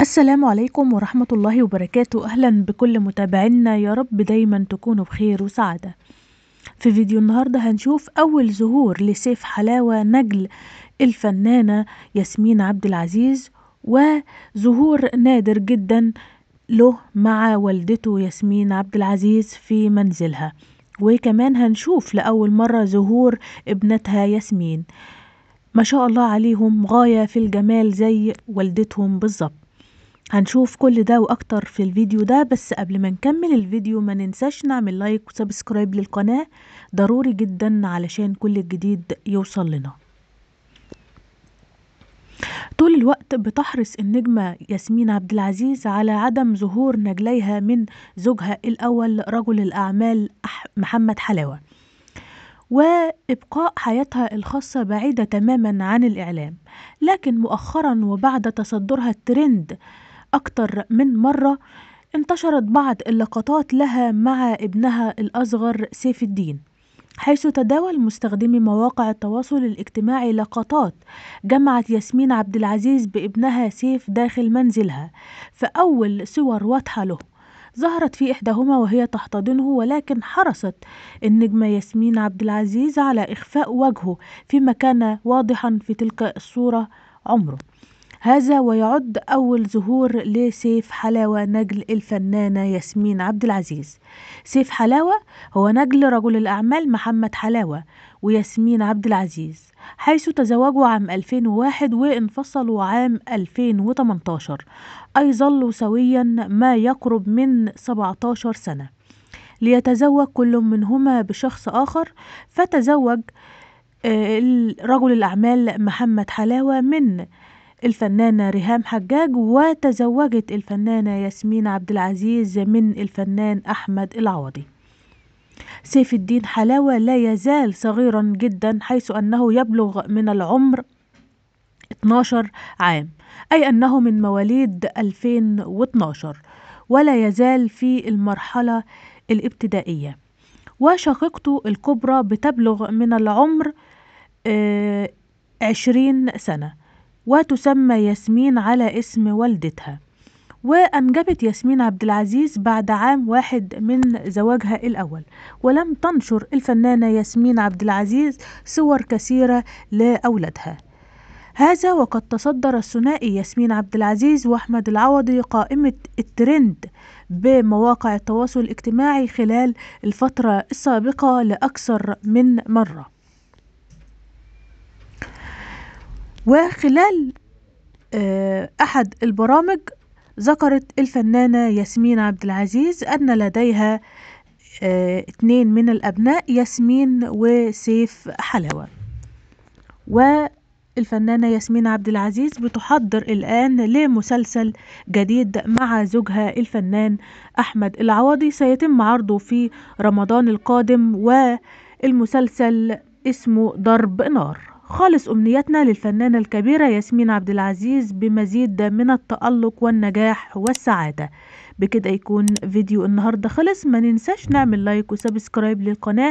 السلام عليكم ورحمة الله وبركاته أهلا بكل متابعينا يا رب دايما تكونوا بخير وسعادة في فيديو النهاردة هنشوف أول ظهور لسيف حلاوة نجل الفنانة ياسمين عبد العزيز وظهور نادر جدا له مع والدته ياسمين عبد العزيز في منزلها وكمان هنشوف لأول مرة ظهور ابنتها ياسمين ما شاء الله عليهم غاية في الجمال زي والدتهم بالظبط هنشوف كل ده واكتر في الفيديو ده بس قبل ما نكمل الفيديو ما ننساش نعمل لايك وسبسكرايب للقناة ضروري جدا علشان كل الجديد يوصل لنا طول الوقت بتحرص النجمة ياسمين عبد العزيز على عدم ظهور نجليها من زوجها الأول رجل الأعمال محمد حلاوة وإبقاء حياتها الخاصة بعيدة تماما عن الإعلام لكن مؤخرا وبعد تصدرها الترند أكتر من مرة انتشرت بعض اللقطات لها مع ابنها الأصغر سيف الدين حيث تداول مستخدمي مواقع التواصل الاجتماعي لقطات جمعت ياسمين عبد العزيز بابنها سيف داخل منزلها فأول صور واضحة له ظهرت في إحداهما وهي تحتضنه ولكن حرصت النجمة ياسمين عبد العزيز على إخفاء وجهه فيما كان واضحا في تلك الصورة عمره هذا ويعد أول ظهور لسيف حلاوة نجل الفنانة ياسمين عبد العزيز سيف حلاوة هو نجل رجل الأعمال محمد حلاوة وياسمين عبد العزيز حيث تزوجوا عام 2001 وانفصلوا عام 2018 أي ظلوا سويا ما يقرب من 17 سنة ليتزوج كل منهما بشخص آخر فتزوج آه، رجل الأعمال محمد حلاوة من الفنانة ريهام حجاج وتزوجت الفنانة ياسمين عبد العزيز من الفنان أحمد العوضي سيف الدين حلاوة لا يزال صغيرا جدا حيث أنه يبلغ من العمر 12 عام أي أنه من مواليد 2012 ولا يزال في المرحلة الابتدائية وشقيقته الكبرى بتبلغ من العمر آه، عشرين سنة وتسمى ياسمين على اسم والدتها وأنجبت ياسمين عبد العزيز بعد عام واحد من زواجها الأول ولم تنشر الفنانة ياسمين عبد العزيز صور كثيرة لأولادها هذا وقد تصدر الثنائي ياسمين عبد العزيز واحمد العوضي قائمة الترند بمواقع التواصل الاجتماعي خلال الفترة السابقة لأكثر من مرة وخلال آه، أحد البرامج ذكرت الفنانة ياسمين عبد العزيز أن لديها اتنين آه، من الأبناء ياسمين وسيف حلاوة والفنانة ياسمين عبد العزيز بتحضر الآن لمسلسل جديد مع زوجها الفنان أحمد العوضي سيتم عرضه في رمضان القادم والمسلسل اسمه ضرب نار خالص أمنيتنا للفنانة الكبيرة ياسمين عبد العزيز بمزيد من التألق والنجاح والسعادة بكده يكون فيديو النهاردة خلص ما ننساش نعمل لايك وسبسكرايب للقناة